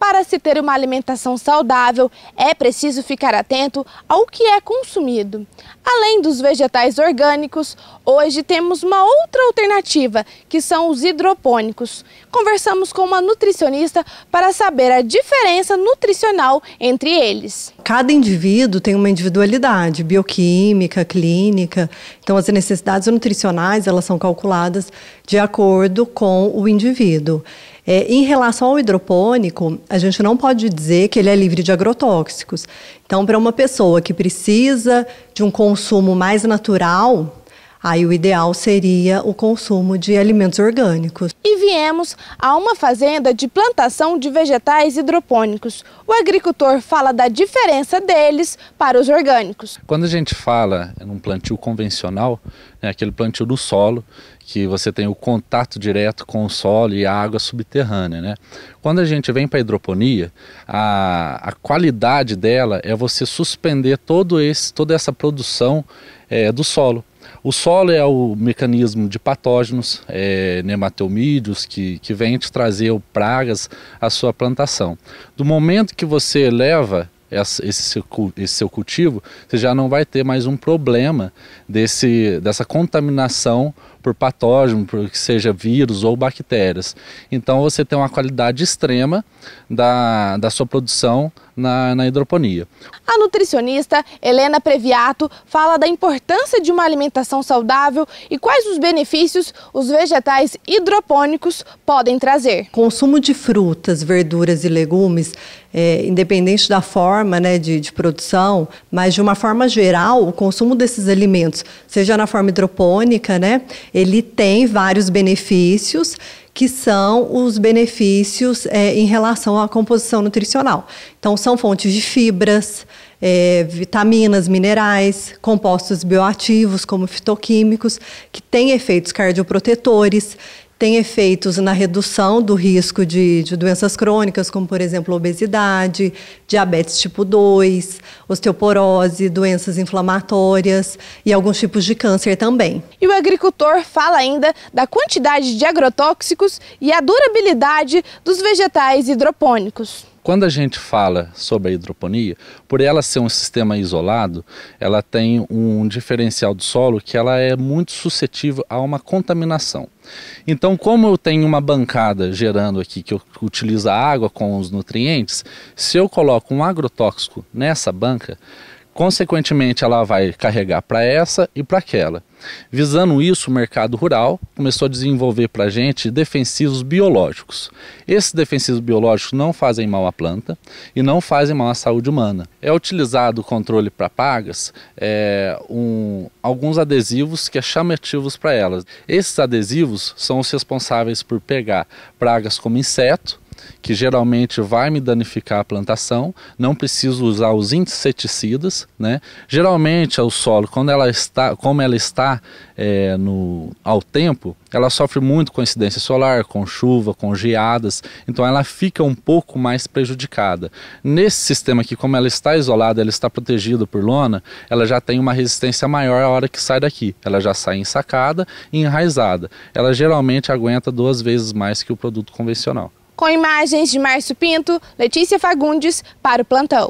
Para se ter uma alimentação saudável, é preciso ficar atento ao que é consumido. Além dos vegetais orgânicos, hoje temos uma outra alternativa, que são os hidropônicos. Conversamos com uma nutricionista para saber a diferença nutricional entre eles. Cada indivíduo tem uma individualidade bioquímica, clínica. Então as necessidades nutricionais, elas são calculadas de acordo com o indivíduo. É, em relação ao hidropônico, a gente não pode dizer que ele é livre de agrotóxicos. Então, para uma pessoa que precisa de um consumo mais natural, Aí o ideal seria o consumo de alimentos orgânicos. E viemos a uma fazenda de plantação de vegetais hidropônicos. O agricultor fala da diferença deles para os orgânicos. Quando a gente fala num plantio convencional, é aquele plantio do solo, que você tem o contato direto com o solo e a água subterrânea. Né? Quando a gente vem para a hidroponia, a, qualidade dela é você suspender todo esse, toda essa produção é, do solo. O solo é o mecanismo de patógenos, é, que, que vem te trazer pragas à sua plantação. Do momento que você eleva esse seu, esse seu cultivo, você já não vai ter mais um problema desse, dessa contaminação por patógeno, por que seja vírus ou bactérias. Então você tem uma qualidade extrema da, da sua produção na, na hidroponia. A nutricionista Helena Previato fala da importância de uma alimentação saudável e quais os benefícios os vegetais hidropônicos podem trazer. Consumo de frutas, verduras e legumes, é, independente da forma né, de, de produção, mas de uma forma geral, o consumo desses alimentos, seja na forma hidropônica, né, ele tem vários benefícios que são os benefícios é, em relação à composição nutricional. Então, são fontes de fibras, é, vitaminas, minerais, compostos bioativos, como fitoquímicos, que têm efeitos cardioprotetores, tem efeitos na redução do risco de, de doenças crônicas, como, por exemplo, obesidade, diabetes tipo 2, osteoporose, doenças inflamatórias e alguns tipos de câncer também. E o agricultor fala ainda da quantidade de agrotóxicos e a durabilidade dos vegetais hidropônicos. Quando a gente fala sobre a hidroponia, por ela ser um sistema isolado, ela tem um diferencial do solo que ela é muito suscetível a uma contaminação. Então, como eu tenho uma bancada gerando aqui que utiliza água com os nutrientes, se eu coloco um agrotóxico nessa banca, Consequentemente, ela vai carregar para essa e para aquela. Visando isso, o mercado rural começou a desenvolver para a gente defensivos biológicos. Esses defensivos biológicos não fazem mal à planta e não fazem mal à saúde humana. É utilizado o controle para pragas, é, um, alguns adesivos que é chamativos para elas. Esses adesivos são os responsáveis por pegar pragas como inseto, que geralmente vai me danificar a plantação, não preciso usar os inseticidas, né? Geralmente o solo, quando ela está, como ela está é, no, ao tempo, ela sofre muito com incidência solar, com chuva, com geadas, então ela fica um pouco mais prejudicada. Nesse sistema aqui, como ela está isolada, ela está protegida por lona, ela já tem uma resistência maior a hora que sai daqui. Ela já sai ensacada e enraizada. Ela geralmente aguenta duas vezes mais que o produto convencional. Com imagens de Márcio Pinto, Letícia Fagundes para o Plantão.